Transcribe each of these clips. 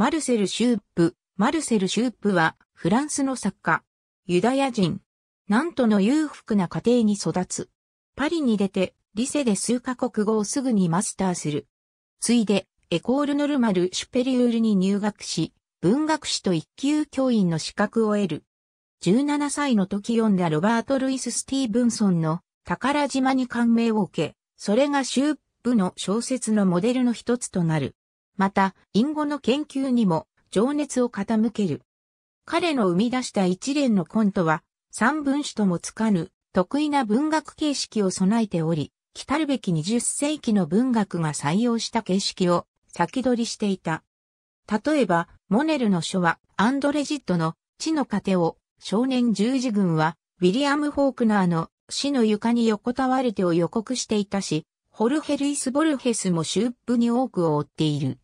マルセル・シュープ。マルセル・シュープは、フランスの作家。ユダヤ人。なんとの裕福な家庭に育つ。パリに出て、リセで数カ国語をすぐにマスターする。ついで、エコール・ノルマル・シュペリュールに入学し、文学士と一級教員の資格を得る。17歳の時読んだロバート・ルイス・スティーブンソンの宝島に感銘を受け、それがシュープの小説のモデルの一つとなる。また、隠語の研究にも情熱を傾ける。彼の生み出した一連のコントは、三分子ともつかぬ、得意な文学形式を備えており、来るべき20世紀の文学が採用した形式を先取りしていた。例えば、モネルの書は、アンドレジットの地の糧を、少年十字軍は、ウィリアム・フォークナーの死の床に横たわれてを予告していたし、ホルヘルイス・ボルヘスも修復に多くを追っている。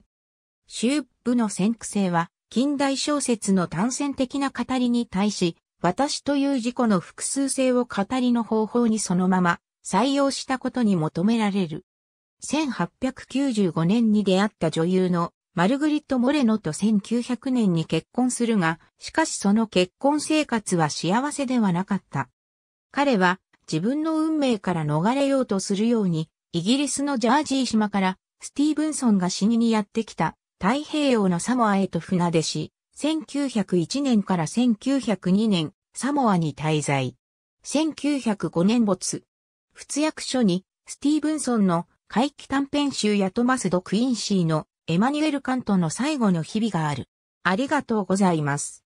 シュープの先駆性は、近代小説の単線的な語りに対し、私という自己の複数性を語りの方法にそのまま採用したことに求められる。1895年に出会った女優のマルグリット・モレノと1900年に結婚するが、しかしその結婚生活は幸せではなかった。彼は自分の運命から逃れようとするように、イギリスのジャージー島からスティーブンソンが死ににやってきた太平洋のサモアへと船出し、1901年から1902年、サモアに滞在。1905年没。仏役所に、スティーブンソンの回帰短編集やトマス・ド・クインシーのエマニュエル・カントの最後の日々がある。ありがとうございます。